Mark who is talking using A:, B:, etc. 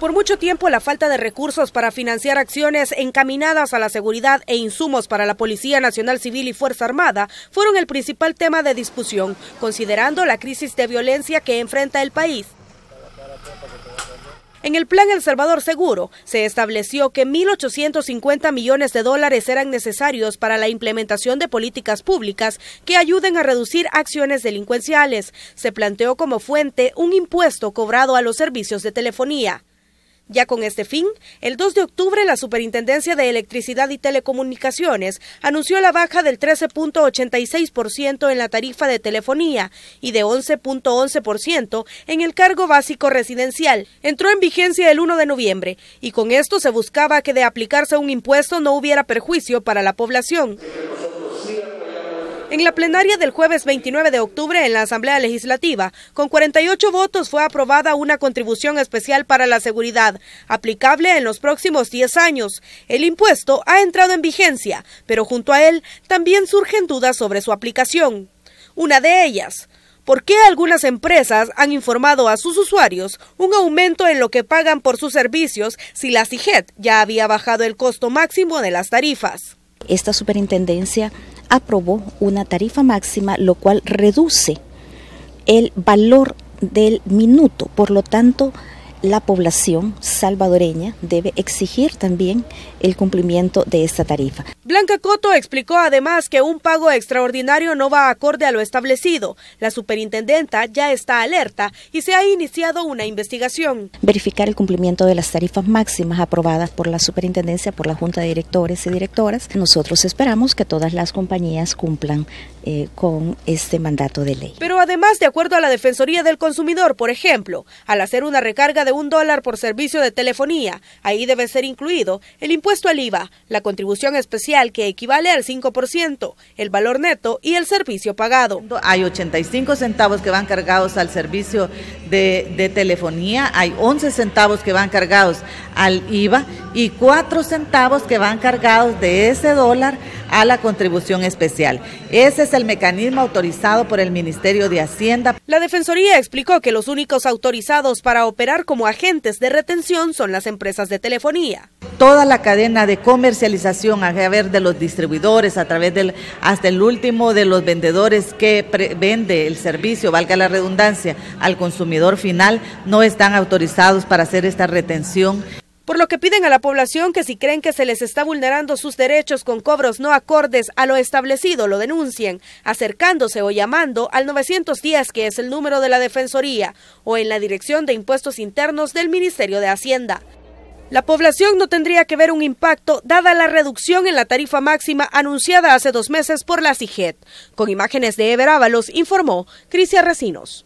A: Por mucho tiempo, la falta de recursos para financiar acciones encaminadas a la seguridad e insumos para la Policía Nacional Civil y Fuerza Armada fueron el principal tema de discusión, considerando la crisis de violencia que enfrenta el país. En el plan El Salvador Seguro se estableció que 1.850 millones de dólares eran necesarios para la implementación de políticas públicas que ayuden a reducir acciones delincuenciales. Se planteó como fuente un impuesto cobrado a los servicios de telefonía. Ya con este fin, el 2 de octubre la Superintendencia de Electricidad y Telecomunicaciones anunció la baja del 13.86% en la tarifa de telefonía y de 11.11% en el cargo básico residencial. Entró en vigencia el 1 de noviembre y con esto se buscaba que de aplicarse un impuesto no hubiera perjuicio para la población. En la plenaria del jueves 29 de octubre en la Asamblea Legislativa, con 48 votos fue aprobada una contribución especial para la seguridad, aplicable en los próximos 10 años. El impuesto ha entrado en vigencia, pero junto a él también surgen dudas sobre su aplicación. Una de ellas, ¿Por qué algunas empresas han informado a sus usuarios un aumento en lo que pagan por sus servicios si la CIGET ya había bajado el costo máximo de las tarifas?
B: esta superintendencia aprobó una tarifa máxima, lo cual reduce el valor del minuto. Por lo tanto, la población salvadoreña debe exigir también el cumplimiento de esta tarifa.
A: Blanca Coto explicó además que un pago extraordinario no va acorde a lo establecido. La superintendenta ya está alerta y se ha iniciado una investigación.
B: Verificar el cumplimiento de las tarifas máximas aprobadas por la superintendencia, por la Junta de Directores y Directoras. Nosotros esperamos que todas las compañías cumplan eh, con este mandato de ley.
A: Pero además, de acuerdo a la Defensoría del Consumidor, por ejemplo, al hacer una recarga de un dólar por servicio de telefonía. Ahí debe ser incluido el impuesto al IVA, la
C: contribución especial que equivale al 5%, el valor neto y el servicio pagado. Hay 85 centavos que van cargados al servicio de, telefonía, hay 11 centavos que van cargados al IVA y 4 centavos que van cargados de ese dólar a la contribución especial. Ese es el mecanismo autorizado por el Ministerio de Hacienda. La Defensoría explicó que los únicos autorizados para operar
A: como agentes de retención son las empresas de telefonía.
C: Toda la cadena de comercialización a través de los distribuidores, a través del hasta el último de los vendedores que vende el servicio, valga la redundancia, al consumidor final, no están autorizados para hacer esta retención por lo que piden a la población que si creen que se les está vulnerando
A: sus derechos con cobros no acordes a lo establecido, lo denuncien, acercándose o llamando al 910, que es el número de la Defensoría, o en la Dirección de Impuestos Internos del Ministerio de Hacienda. La población no tendría que ver un impacto dada la reducción en la tarifa máxima anunciada hace dos meses por la CIGET. Con imágenes de Ever Ábalos, informó Crisia Recinos.